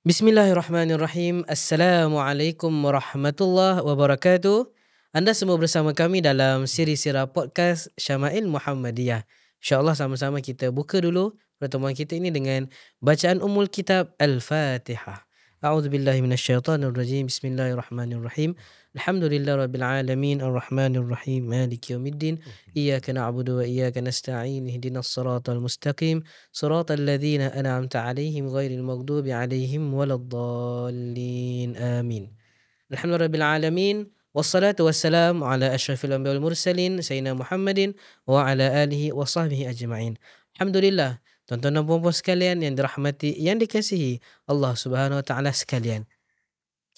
Bismillahirrahmanirrahim. Assalamualaikum warahmatullahi wabarakatuh. Anda semua bersama kami dalam siri sirah podcast Syama'il Muhammadiyah. InsyaAllah sama-sama kita buka dulu pertemuan kita ini dengan bacaan umul kitab Al-Fatihah. A'udzubillahiminasyaitanirrajim. Bismillahirrahmanirrahim. الحمد لله رب العالمين الرحمن الرحيم مالك يوم الدين إياك نعبد وإياك نستعين اهدنا الصراط المستقيم صراط الذين أنعمت عليهم غير المغضوب عليهم ولا الضالين آمين الحمد لله رب العالمين والصلاة والسلام على أشرف الأنبياء والمرسلين سيدنا محمد وعلى آله وصحبه أجمعين الحمد لله Tuan-tuan dan puan-puan sekalian yang dirahmati, yang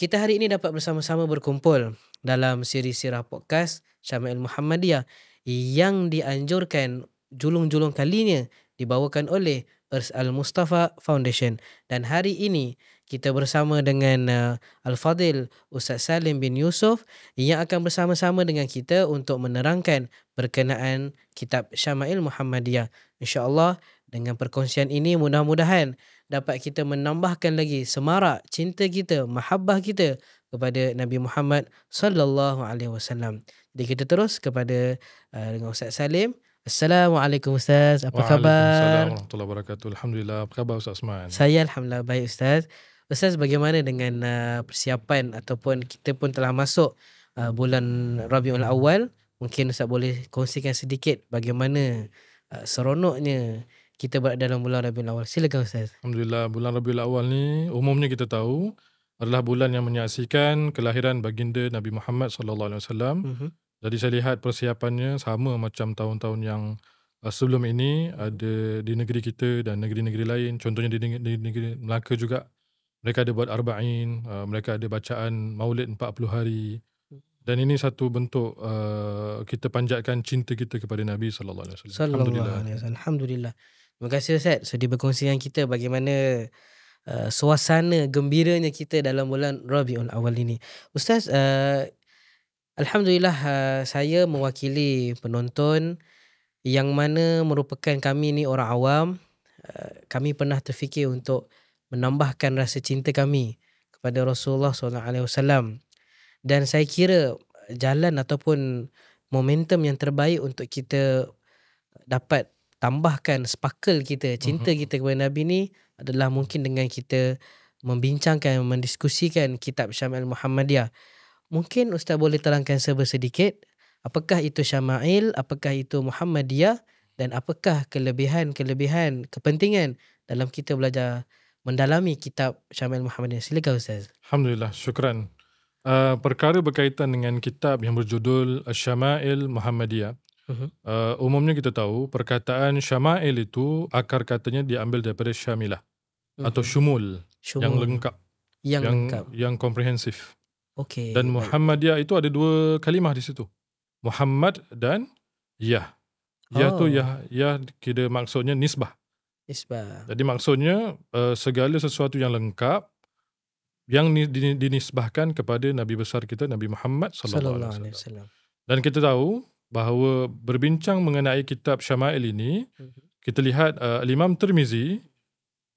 kita hari ini dapat bersama-sama berkumpul dalam siri sirah podcast Syamil Muhammadiyah yang dianjurkan julung-julung kalinya dibawakan oleh Ers Al Mustafa Foundation dan hari ini kita bersama dengan uh, Al Fadil Ustaz Salim bin Yusof yang akan bersama-sama dengan kita untuk menerangkan berkenaan kitab Syama'il Muhammadiyah. Insya-Allah dengan perkongsian ini mudah-mudahan dapat kita menambahkan lagi semarak cinta kita, mahabbah kita kepada Nabi Muhammad sallallahu alaihi wasallam. Jadi kita terus kepada uh, dengan Ustaz Salim. Assalamualaikum Ustaz. Apa khabar? Waalaikumsalam warahmatullahi wabarakatuh. Alhamdulillah. Apa khabar Ustaz Osman? Saya alhamdulillah baik Ustaz. Ustaz bagaimana dengan uh, persiapan ataupun kita pun telah masuk uh, bulan Rabiul Awal. Mungkin Ustaz boleh kongsikan sedikit bagaimana uh, seronoknya kita berada dalam bulan Rabiul Awal. Silakan Ustaz. Alhamdulillah, bulan Rabiul Awal ni umumnya kita tahu adalah bulan yang menyaksikan kelahiran baginda Nabi Muhammad sallallahu alaihi wasallam. Mhm. Jadi saya lihat persiapannya sama macam tahun-tahun yang uh, sebelum ini ada di negeri kita dan negeri-negeri lain. Contohnya di negeri, di Melaka juga mereka ada buat arba'in, uh, mereka ada bacaan Maulid 40 hari. Dan ini satu bentuk uh, kita panjatkan cinta kita kepada Nabi sallallahu alaihi wasallam. Alhamdulillah. Alhamdulillah. Terima kasih Ustaz. So dia berkongsi dengan kita bagaimana uh, suasana gembiranya kita dalam bulan Rabiul Awal ini. Ustaz, uh, Alhamdulillah uh, saya mewakili penonton yang mana merupakan kami ni orang awam. Uh, kami pernah terfikir untuk menambahkan rasa cinta kami kepada Rasulullah SAW. Dan saya kira jalan ataupun momentum yang terbaik untuk kita dapat tambahkan sparkle kita cinta uh-huh. kita kepada nabi ni adalah mungkin dengan kita membincangkan mendiskusikan kitab Syamil Muhammadiyah. Mungkin ustaz boleh terangkan serba sedikit apakah itu Syama'il, apakah itu Muhammadiyah dan apakah kelebihan-kelebihan kepentingan dalam kita belajar mendalami kitab Syamil Muhammadiyah. Silakan ustaz. Alhamdulillah, syukran. Uh, perkara berkaitan dengan kitab yang berjudul Syama'il Muhammadiyah Uh, umumnya kita tahu perkataan syama'il itu akar katanya diambil daripada syamilah uh-huh. atau syumul, mhm. syumul yang lengkap yang yang, lengkap. yang komprehensif. Okey. Dan Muhammadiyah itu ada dua kalimah di situ. Muhammad dan yah. Yah oh. tu yah yah kira maksudnya nisbah. Nisbah. Jadi maksudnya uh, segala sesuatu yang lengkap yang dinisbahkan kepada nabi besar kita Nabi Muhammad sallallahu alaihi wasallam. Dan kita tahu bahawa berbincang mengenai kitab Syama'il ini, mhm. kita lihat uh, Imam Tirmizi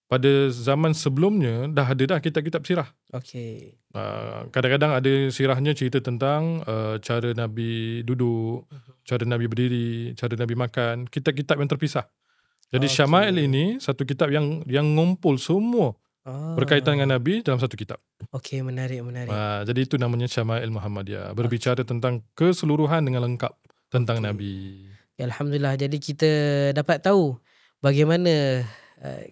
pada zaman sebelumnya dah ada dah kitab-kitab sirah. Okey. Uh, kadang-kadang ada sirahnya cerita tentang uh, cara Nabi duduk, mhm. cara Nabi berdiri, cara Nabi makan, kitab-kitab yang terpisah. Jadi okay. Syama'il ini satu kitab yang yang ngumpul semua Ah. berkaitan dengan nabi dalam satu kitab. Okey, menarik menarik. Uh, jadi itu namanya Syama'il Muhammadiyah, berbicara okay. tentang keseluruhan dengan lengkap tentang okay. Nabi. Ya, Alhamdulillah jadi kita dapat tahu bagaimana uh,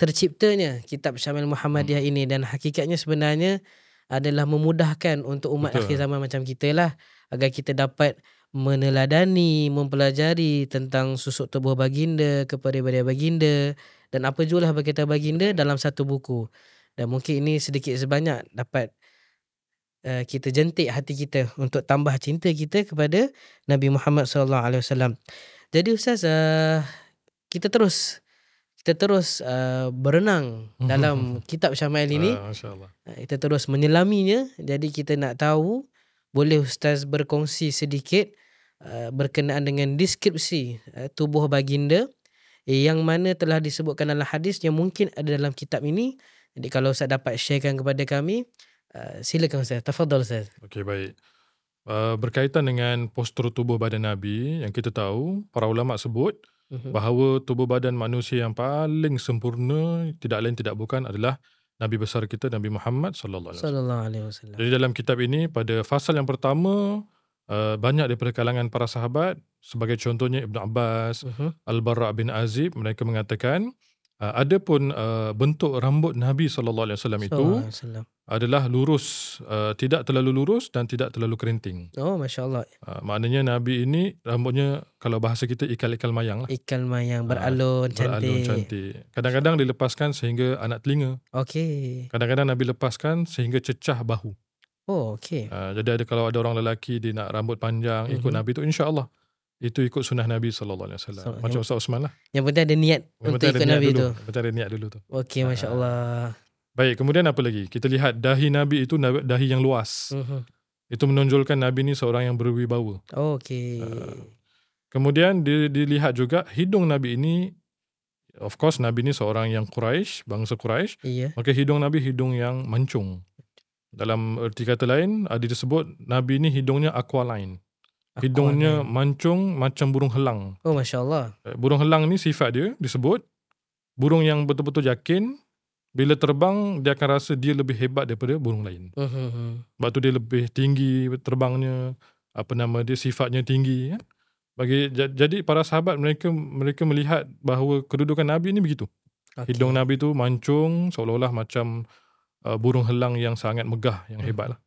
terciptanya kitab Syamil Muhammadiyah hmm. ini dan hakikatnya sebenarnya adalah memudahkan untuk umat Betul. akhir zaman macam kita lah agar kita dapat meneladani, mempelajari tentang susuk tubuh baginda kepada ibadah baginda dan apa jugalah berkaitan baginda dalam satu buku. Dan mungkin ini sedikit sebanyak dapat Eh, kita jentik hati kita untuk tambah cinta kita kepada Nabi Muhammad sallallahu alaihi wasallam. Jadi ustaz uh, kita terus kita terus uh, berenang dalam kitab Syamail ini. Uh, kita terus menyelaminya. Jadi kita nak tahu boleh ustaz berkongsi sedikit uh, berkenaan dengan deskripsi uh, tubuh baginda yang mana telah disebutkan dalam hadis yang mungkin ada dalam kitab ini. Jadi kalau ustaz dapat sharekan kepada kami Eh, silakan Ustaz. Tafadhal Ustaz. Okey, baik. Uh, berkaitan dengan postur tubuh badan Nabi yang kita tahu, para ulama sebut mm-hmm. bahawa tubuh badan manusia yang paling sempurna tidak lain tidak bukan adalah Nabi besar kita Nabi Muhammad sallallahu alaihi wasallam. Jadi dalam kitab ini pada fasal yang pertama uh, banyak daripada kalangan para sahabat sebagai contohnya Ibn Abbas, uh-huh. Al-Barra bin Azib mereka mengatakan Uh, Adapun uh, bentuk rambut Nabi saw alaihi wasallam itu adalah lurus, uh, tidak terlalu lurus dan tidak terlalu kerinting. Oh, masya-Allah. Maknanya Nabi ini rambutnya kalau bahasa kita ikal-ikal mayang lah. Ikal mayang beralun cantik. Beralun cantik. Kadang-kadang dilepaskan sehingga anak telinga. Okey. Kadang-kadang Nabi lepaskan sehingga cecah bahu. Oh, okey. Jadi ada kalau ada orang lelaki dia nak rambut panjang mm-hmm. ikut mhm. Nabi itu insya-Allah itu ikut sunnah Nabi sallallahu alaihi wasallam. Macam Ustaz Osman lah. Yang penting ada niat yang untuk ada ikut niat Nabi dulu. tu. Yang penting ada niat dulu tu. Okey, ah. masya-Allah. Baik, kemudian apa lagi? Kita lihat dahi Nabi itu dahi yang luas. Uh-huh. Itu menonjolkan Nabi ni seorang yang berwibawa. Oh, Okey. Uh, kemudian dilihat juga hidung Nabi ini of course Nabi ni seorang yang Quraisy, bangsa Quraisy. Yeah. Maka hidung Nabi hidung yang mancung. Dalam erti kata lain, ada disebut Nabi ni hidungnya aqualine. Hidungnya ada. mancung macam burung helang. Oh, Masya Allah. Eh, burung helang ni sifat dia disebut. Burung yang betul-betul yakin. Bila terbang, dia akan rasa dia lebih hebat daripada burung lain. Uh-huh. Sebab tu dia lebih tinggi terbangnya. Apa nama dia, sifatnya tinggi. Ya? Bagi, jadi para sahabat mereka mereka melihat bahawa kedudukan Nabi ni begitu. Okay. Hidung Nabi tu mancung seolah-olah macam uh, burung helang yang sangat megah, yang hebat lah.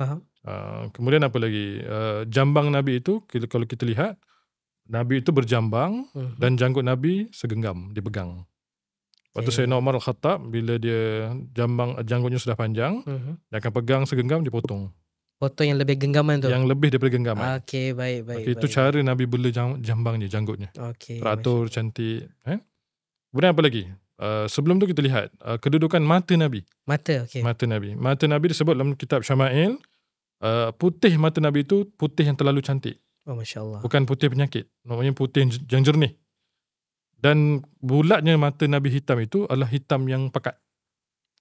Uh, kemudian apa lagi? Uh, jambang Nabi itu kalau kita lihat Nabi itu berjambang uh-huh. dan janggut Nabi segenggam dipegang. Waktu yeah. Sayyidina Umar Al-Khattab bila dia jambang janggutnya sudah panjang uh-huh. dia akan pegang segenggam dipotong. Potong yang lebih genggaman tu. Yang lebih daripada genggaman. Okey, baik baik. Okay, itu baik. cara Nabi bela jambangnya, janggutnya. Okey. Teratur cantik, eh? Kemudian apa lagi? Uh, sebelum tu kita lihat uh, kedudukan mata Nabi. Mata, okay. Mata Nabi. Mata Nabi disebut dalam kitab Syama'il, uh, putih mata Nabi itu putih yang terlalu cantik. Oh, Masya Allah. Bukan putih penyakit. Namanya putih yang jernih. Dan bulatnya mata Nabi hitam itu adalah hitam yang pekat.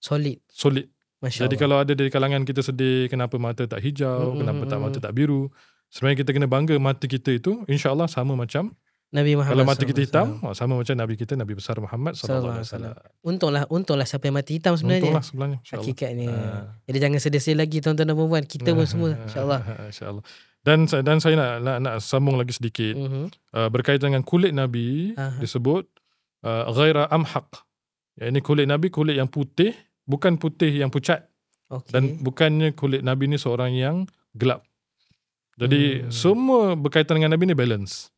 Solid. Solid. Masya Jadi Allah. kalau ada dari kalangan kita sedih, kenapa mata tak hijau, mm-hmm. kenapa tak mata tak biru, sebenarnya kita kena bangga mata kita itu, insya Allah sama macam Nabi Muhammad. Kalau mata kita hitam, oh, sama macam Nabi kita, Nabi besar Muhammad sallallahu alaihi wasallam. Untunglah, untunglah siapa yang mati hitam sebenarnya. Untunglah sebenarnya. Hakikatnya. Ha. Jadi jangan sedih-sedih lagi tuan-tuan dan puan-puan, kita pun ha, semua ha, ha, insya-Allah. insya Dan dan saya nak nak, nak sambung lagi sedikit. Uh-huh. Uh, berkaitan dengan kulit Nabi uh-huh. disebut uh, ghaira amhaq. Ya ini kulit Nabi kulit yang putih, bukan putih yang pucat. Okay. Dan bukannya kulit Nabi ni seorang yang gelap. Jadi hmm. semua berkaitan dengan Nabi ni balance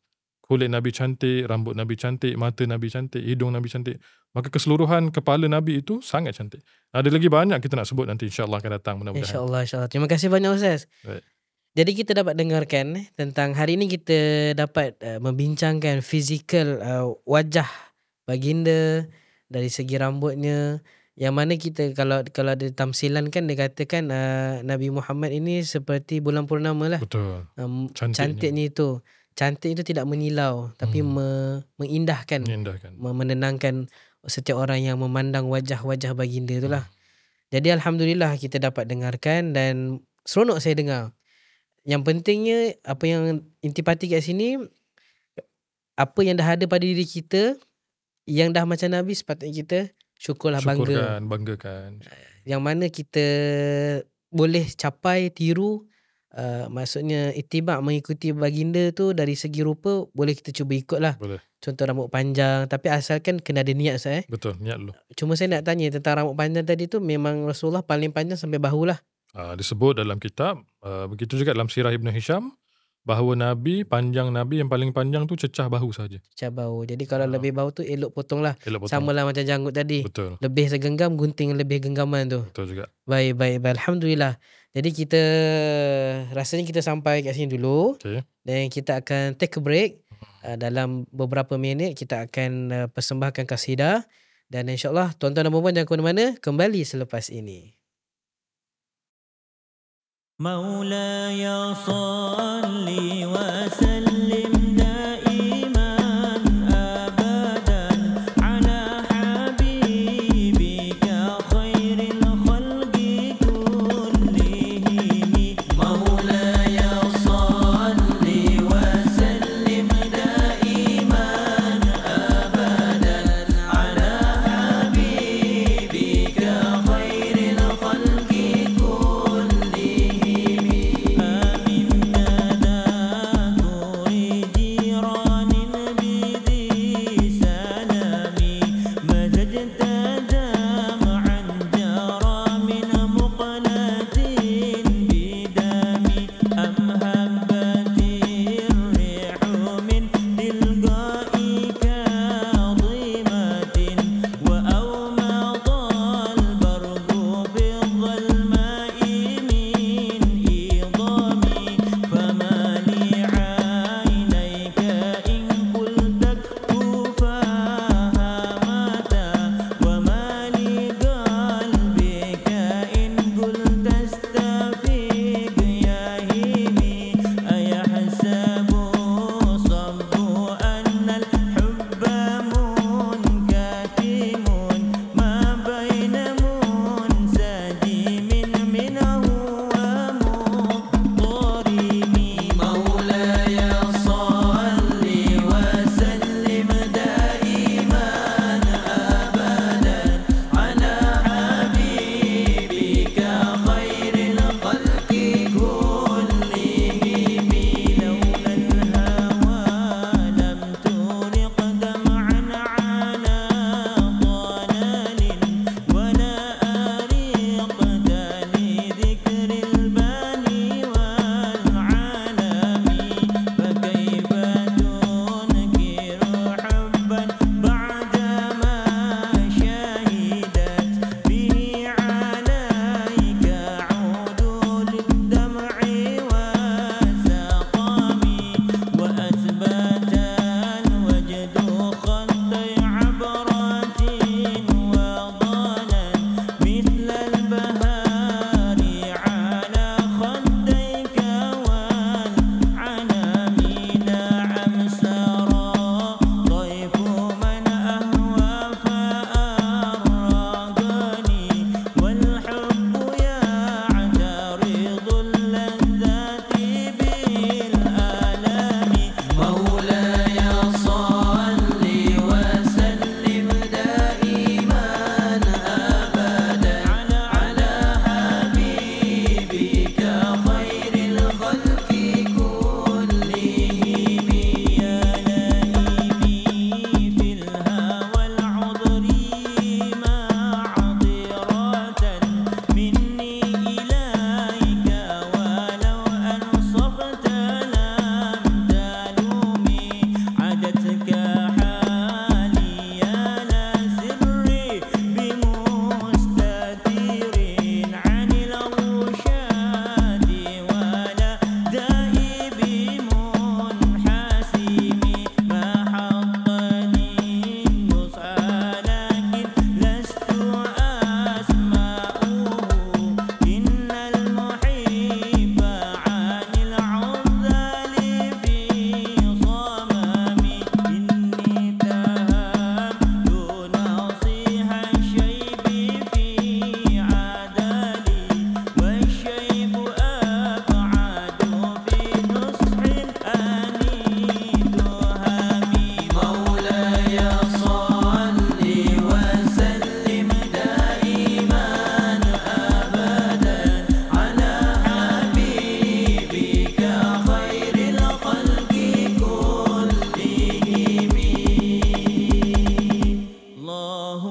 kulit Nabi cantik, rambut Nabi cantik, mata Nabi cantik, hidung Nabi cantik. Maka keseluruhan kepala Nabi itu sangat cantik. Ada lagi banyak kita nak sebut nanti insya-Allah akan datang mudah-mudahan. Insya-Allah insya Terima kasih banyak Ustaz. Baik. Jadi kita dapat dengarkan eh, tentang hari ini kita dapat uh, membincangkan fizikal uh, wajah baginda dari segi rambutnya yang mana kita kalau kalau ada tamsilan kan dikatakan uh, Nabi Muhammad ini seperti bulan purnama lah. Betul. Um, cantiknya. cantiknya itu cantik itu tidak menilau tapi hmm. me, mengindahkan, mengindahkan. menenangkan setiap orang yang memandang wajah-wajah baginda itulah. Hmm. Jadi alhamdulillah kita dapat dengarkan dan seronok saya dengar. Yang pentingnya apa yang intipati kat sini apa yang dah ada pada diri kita yang dah macam Nabi sepatutnya kita syukurlah bangga. Syukurkan, banggakan. Yang mana kita boleh capai, tiru, Uh, maksudnya itibak mengikuti baginda tu dari segi rupa boleh kita cuba ikut lah. Contoh rambut panjang. Tapi asalkan kena ada niat saya. Eh. Betul, niat dulu. Cuma saya nak tanya tentang rambut panjang tadi tu memang Rasulullah paling panjang sampai bahu lah. Uh, ah, disebut dalam kitab, uh, begitu juga dalam sirah Ibn Hisham, bahawa Nabi, panjang Nabi yang paling panjang tu cecah bahu saja. Cecah bahu. Jadi kalau uh, lebih bahu tu elok potong lah. Elok potong. Sama lah macam janggut tadi. Betul. Lebih segenggam, gunting lebih genggaman tu. Betul juga. baik. baik. Alhamdulillah. Jadi kita rasanya kita sampai kat sini dulu. Okay. kita akan take a break. Uh, dalam beberapa minit kita akan uh, persembahkan kasidah. Dan insyaAllah tuan-tuan dan perempuan jangan ke mana-mana. Kembali selepas ini. Maulaya salli wa salli. And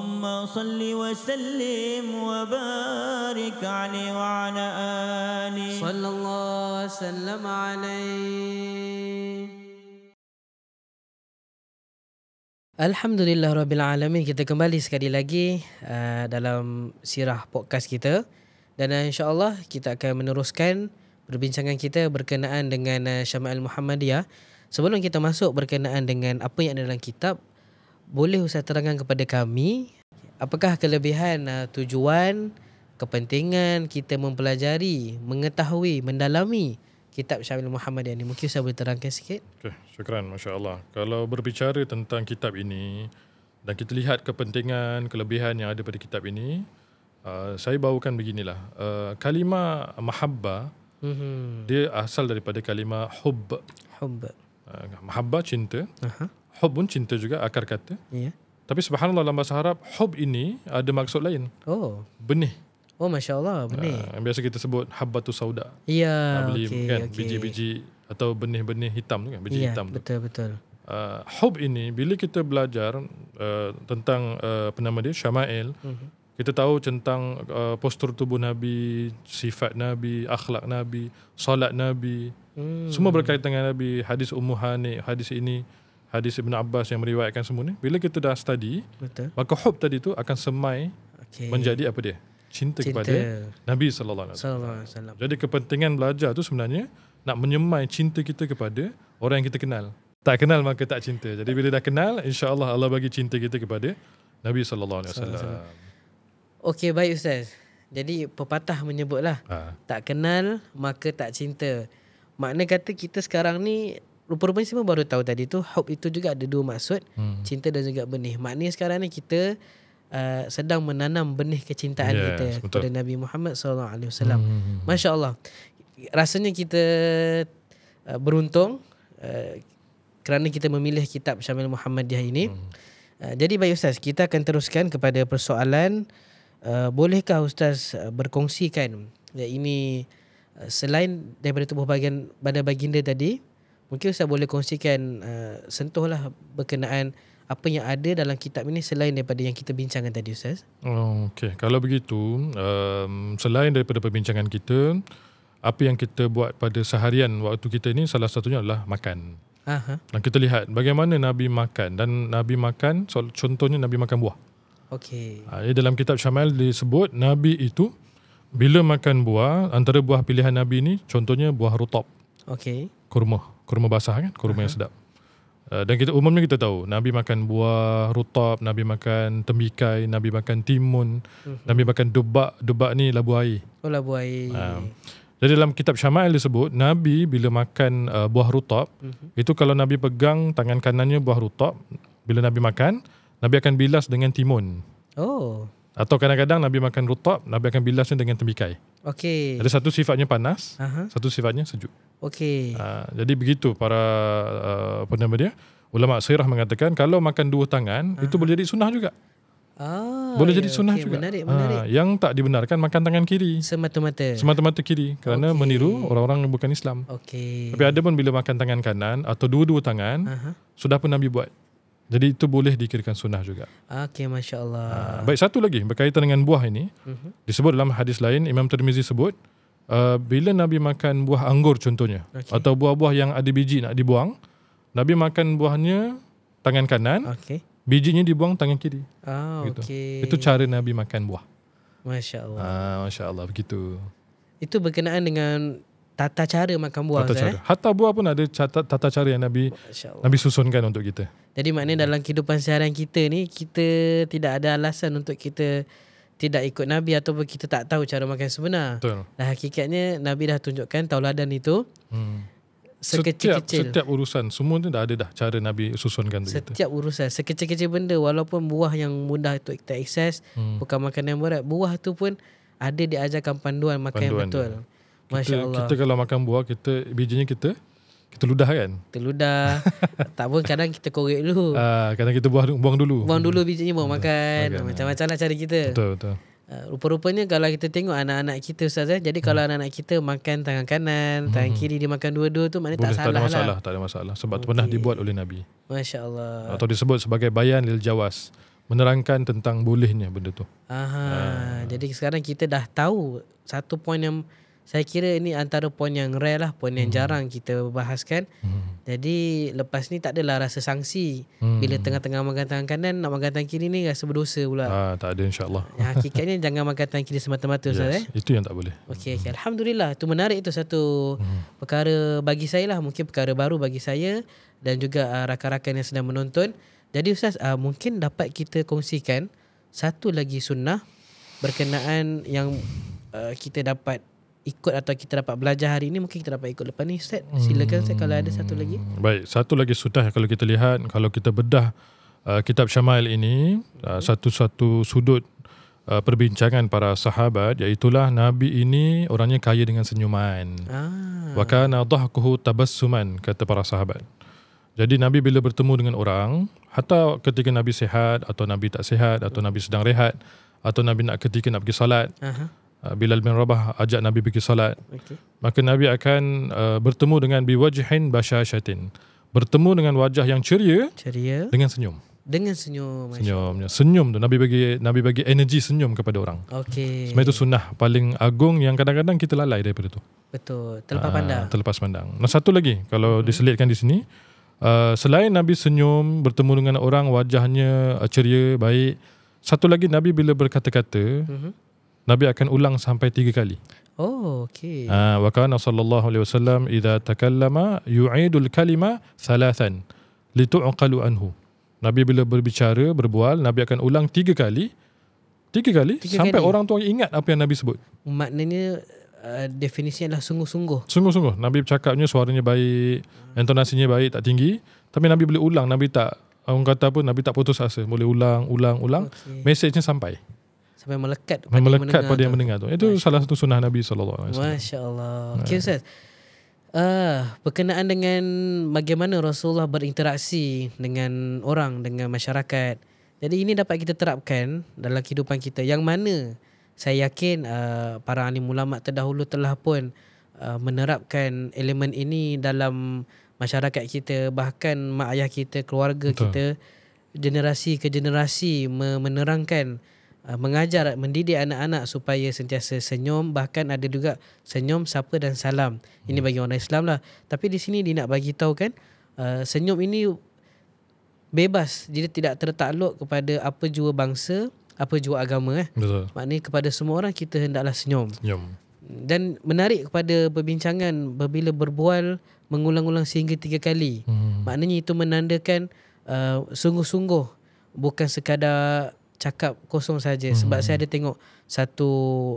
اللهم صل وسلم وبارك عليه وعلى آله صلى الله وسلم عليه Alhamdulillah Rabbil Alamin Kita kembali sekali lagi uh, Dalam sirah podcast kita Dan uh, insyaAllah kita akan meneruskan Perbincangan kita berkenaan dengan uh, Syama'il Muhammadiyah Sebelum kita masuk berkenaan dengan Apa yang ada dalam kitab boleh usah terangkan kepada kami apakah kelebihan uh, tujuan kepentingan kita mempelajari mengetahui mendalami kitab Syamil Muhammad ini mungkin saya boleh terangkan sikit okey syukran masya-Allah kalau berbicara tentang kitab ini dan kita lihat kepentingan kelebihan yang ada pada kitab ini uh, saya bawakan beginilah uh, kalimah mahabbah mm-hmm. dia asal daripada kalimah hubb hubb uh, mahabbah cinta uh-huh hub pun cinta juga akar kata. Ya. Yeah. Tapi subhanallah dalam bahasa Arab hub ini ada maksud lain. Oh. Benih. Oh masya-Allah benih. Uh, biasa kita sebut habbatu sauda. Ya. Yeah, Beli okay, kan okay. biji-biji atau benih-benih hitam tu kan biji yeah, hitam tu. Betul betul. Uh, hub ini bila kita belajar uh, tentang uh, apa nama dia Syama'il mm-hmm. Kita tahu tentang uh, postur tubuh Nabi, sifat Nabi, akhlak Nabi, solat Nabi. Hmm. Semua berkaitan dengan Nabi. Hadis Ummu Hanik, hadis ini hadis Ibn Abbas yang meriwayatkan semua ni bila kita dah study betul maka hub tadi tu akan semai okay. menjadi apa dia cinta, cinta. kepada Nabi sallallahu alaihi wasallam jadi kepentingan belajar tu sebenarnya nak menyemai cinta kita kepada orang yang kita kenal tak kenal maka tak cinta jadi bila dah kenal insyaallah Allah bagi cinta kita kepada Nabi sallallahu alaihi wasallam okey baik ustaz jadi pepatah menyebutlah ha. tak kenal maka tak cinta makna kata kita sekarang ni rupa-rupanya semua baru tahu tadi tu hope itu juga ada dua maksud hmm. cinta dan juga benih maknanya sekarang ni kita uh, sedang menanam benih kecintaan yeah, kita sebetul. kepada Nabi Muhammad SAW. alaihi hmm, hmm, hmm, masya-Allah rasanya kita uh, beruntung uh, kerana kita memilih kitab Syamil Muhammadiyah ini hmm. uh, jadi baik ustaz kita akan teruskan kepada persoalan uh, bolehkah ustaz uh, berkongsikan ya ini uh, selain daripada tubuh bagian pada baginda tadi Mungkin saya boleh kongsikan uh, sentuhlah berkenaan apa yang ada dalam kitab ini selain daripada yang kita bincangkan tadi Ustaz. Oh, okay. Kalau begitu, um, selain daripada perbincangan kita, apa yang kita buat pada seharian waktu kita ini salah satunya adalah makan. Aha. Dan kita lihat bagaimana Nabi makan. Dan Nabi makan, contohnya Nabi makan buah. Okay. Uh, ah, dalam kitab Syamil disebut Nabi itu bila makan buah, antara buah pilihan Nabi ini contohnya buah rutab. Okay. Kurma kurma basah kan kurma uh-huh. yang sedap uh, dan kita umumnya kita tahu nabi makan buah rutab nabi makan tembikai nabi makan timun uh-huh. nabi makan debak debak ni labu air oh labu air uh, jadi dalam kitab syama'il disebut nabi bila makan uh, buah rutab uh-huh. Mhm. itu kalau nabi pegang tangan kanannya buah rutab bila nabi makan nabi akan bilas dengan timun oh atau kadang-kadang nabi makan rutab nabi akan bilasnya dengan tembikai Okey. Ada satu sifatnya panas, uh satu sifatnya sejuk. Okey. Uh, jadi begitu para uh, apa nama dia? Ulama sirah mengatakan kalau makan dua tangan uh itu boleh jadi sunnah juga. Oh, boleh jadi ya, sunnah okay, juga. Menarik, menarik. Ha, yang tak dibenarkan makan tangan kiri. Semata-mata. Semata-mata kiri kerana okay. meniru orang-orang yang bukan Islam. Okay. Tapi ada pun bila makan tangan kanan atau dua-dua tangan, uh-huh. sudah pun Nabi buat. Jadi itu boleh dikirakan sunnah juga. Okey, masya Allah. Ha, baik satu lagi berkaitan dengan buah ini uh-huh. disebut dalam hadis lain Imam Tirmizi sebut uh, bila Nabi makan buah anggur contohnya okay. atau buah-buah yang ada biji nak dibuang Nabi makan buahnya tangan kanan, okay. bijinya dibuang tangan kiri. Oh, gitu. okay. Itu cara Nabi makan buah. Masya Allah. Ha, ah, masya Allah begitu. Itu berkenaan dengan tata cara makan buah. Tata cara. Eh? Hatta buah pun ada tata cara yang Nabi Nabi susunkan untuk kita. Jadi maknanya dalam kehidupan seharian kita ni kita tidak ada alasan untuk kita tidak ikut Nabi ataupun kita tak tahu cara makan sebenar. Betul. Dan lah, hakikatnya Nabi dah tunjukkan tauladan itu hmm. sekecil-kecil. Setiap, setiap urusan semua tu dah ada dah cara Nabi susunkan untuk setiap kita. Setiap urusan sekecil-kecil benda walaupun buah yang mudah untuk kita akses hmm. bukan makanan berat buah tu pun ada diajarkan panduan makan panduan yang betul. Dia. Masya Allah. Kita kalau makan buah, kita bijinya kita kita ludah kan? Kita ludah. tak pun kadang kita korek dulu. Uh, kadang kita buang, buang dulu. Buang dulu bijinya buang hmm. makan. Okay. Ya. Macam-macam lah cara kita. Betul, betul. Uh, rupa-rupanya kalau kita tengok anak-anak kita Ustaz eh? Jadi hmm. kalau anak-anak kita makan tangan kanan hmm. Tangan hmm. kiri dia makan dua-dua tu Maknanya Boleh, tak salah tak lah. ada masalah, lah Tak ada masalah Sebab okay. pernah dibuat oleh Nabi Masya Allah Atau disebut sebagai bayan lil jawas Menerangkan tentang bolehnya benda tu Aha. Uh. Jadi sekarang kita dah tahu Satu poin yang saya kira ini antara poin yang rare lah poin yang hmm. jarang kita bahaskan hmm. jadi lepas ni tak adalah rasa sangsi hmm. bila tengah-tengah makan tangan kanan nak makan tangan kiri ni rasa berdosa pula ha, tak ada insyaAllah ya, hakikatnya jangan makan tangan kiri semata-mata yes. Ustaz eh? itu yang tak boleh okay, okay. Alhamdulillah itu menarik itu satu hmm. perkara bagi saya lah mungkin perkara baru bagi saya dan juga uh, rakan-rakan yang sedang menonton jadi Ustaz uh, mungkin dapat kita kongsikan satu lagi sunnah berkenaan yang kita dapat ikut atau kita dapat belajar hari ini mungkin kita dapat ikut lepas ni set silakan set kalau ada satu lagi baik satu lagi sudah kalau kita lihat kalau kita bedah uh, kitab syamail ini uh, hmm. satu-satu sudut uh, perbincangan para sahabat iaitu nabi ini orangnya kaya dengan senyuman ah. wa kana dhahkuhu tabassuman kata para sahabat jadi nabi bila bertemu dengan orang hatta ketika nabi sehat atau nabi tak sehat atau nabi sedang rehat atau nabi nak ketika nak pergi solat uh-huh. Uh, Bilal bin Rabah ajak Nabi pergi salat, Okay. Maka Nabi akan uh, bertemu dengan biwajihin basyashatin. Bertemu dengan wajah yang ceria, ceria. dengan senyum. Dengan senyum. Senyum. Senyum, ya. senyum tu Nabi bagi Nabi bagi energi senyum kepada orang. Okey. Sebab itu sunnah paling agung yang kadang-kadang kita lalai daripada itu. Betul. Terlepas uh, pandang. Terlepas pandang. Nah, satu lagi kalau hmm. diselitkan di sini, uh, selain Nabi senyum bertemu dengan orang wajahnya uh, ceria, baik. Satu lagi Nabi bila berkata-kata, hmm. Nabi akan ulang sampai tiga kali. Oh, okey. Ah, uh, wa kana sallallahu alaihi wasallam idza takallama yu'idul kalima thalathan li tu'qalu anhu. Nabi bila berbicara, berbual, Nabi akan ulang tiga kali. Tiga kali tiga sampai kali. orang tu ingat apa yang Nabi sebut. Maknanya uh, definisi adalah sungguh-sungguh. Sungguh-sungguh. Nabi cakapnya suaranya baik, hmm. intonasinya baik, tak tinggi, tapi Nabi boleh ulang, Nabi tak orang kata apa, Nabi tak putus asa, boleh ulang, ulang, ulang. Okay. Mesejnya sampai sampai melekat pada melekat yang pada yang mendengar tu. Itu salah satu sunnah Nabi saw. Masya-Allah. Okey Ustaz. Uh, berkenaan dengan bagaimana Rasulullah berinteraksi dengan orang dengan masyarakat. Jadi ini dapat kita terapkan dalam kehidupan kita yang mana saya yakin uh, para alim ulama terdahulu telah pun uh, menerapkan elemen ini dalam masyarakat kita bahkan mak ayah kita keluarga Betul. kita generasi ke generasi menerangkan uh, mengajar mendidik anak-anak supaya sentiasa senyum bahkan ada juga senyum sapa dan salam ini hmm. bagi orang Islam lah tapi di sini dia nak bagi tahu kan uh, senyum ini bebas jadi tidak tertakluk kepada apa jua bangsa apa jua agama eh Betul. maknanya kepada semua orang kita hendaklah senyum senyum dan menarik kepada perbincangan bila berbual mengulang-ulang sehingga tiga kali hmm. maknanya itu menandakan uh, sungguh-sungguh bukan sekadar cakap kosong saja hmm. sebab saya ada tengok satu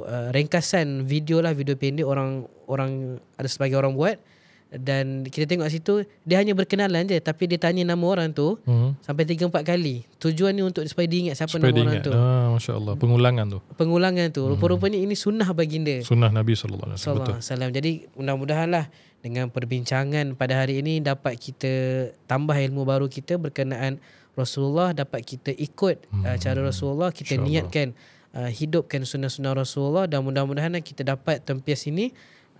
uh, ringkasan video lah video pendek orang orang ada sebagai orang buat dan kita tengok situ dia hanya berkenalan je tapi dia tanya nama orang tu hmm. sampai 3 4 kali tujuan ni untuk supaya diingat siapa supaya nama diingat. orang tu ah masya pengulangan tu pengulangan tu hmm. rupa-rupanya ini sunnah baginda sunnah Nabi sallallahu alaihi wasallam betul salam jadi mudah-mudahanlah dengan perbincangan pada hari ini dapat kita tambah ilmu baru kita berkenaan Rasulullah dapat kita ikut uh, hmm. uh, cara Rasulullah kita Insya niatkan uh, hidupkan sunnah-sunnah Rasulullah dan mudah-mudahan eh, kita dapat tempias ini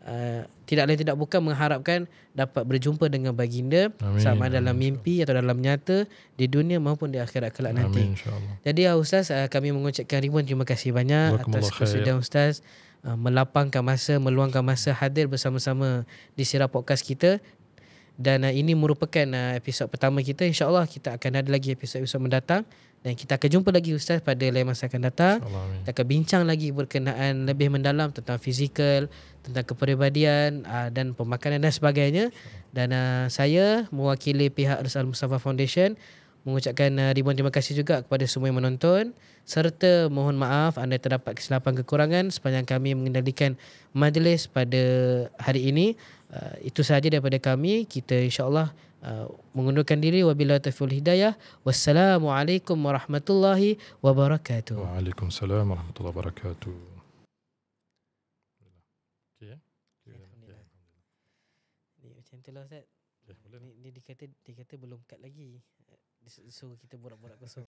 uh, tidak lain tidak bukan mengharapkan dapat berjumpa dengan baginda Amin. sama Amin. dalam mimpi atau dalam nyata di dunia maupun di akhirat kelak Amin. nanti. Jadi ya, ustaz uh, kami mengucapkan ribuan terima kasih banyak atas kesudahan ustaz uh, melapangkan masa meluangkan masa hadir bersama-sama di sirah podcast kita dan uh, ini merupakan uh, episod pertama kita insyaallah kita akan ada lagi episod-episod mendatang dan kita akan jumpa lagi ustaz pada lain masa akan datang kita akan bincang lagi berkenaan lebih mendalam tentang fizikal tentang kepribadian uh, dan pemakanan dan sebagainya dan uh, saya mewakili pihak Rasul Mustafa Foundation mengucapkan uh, ribuan terima kasih juga kepada semua yang menonton serta mohon maaf anda terdapat kesilapan kekurangan sepanjang kami mengendalikan majlis pada hari ini Uh, itu sahaja daripada kami kita insyaallah uh, mengundurkan diri wabillahi taufiq hidayah wassalamualaikum warahmatullahi wabarakatuh Waalaikumsalam warahmatullahi wabarakatuh eh? ya, lah, Ustaz. Ya, boleh. Ni, dikata dikata belum kat lagi. So kita borak-borak kosong.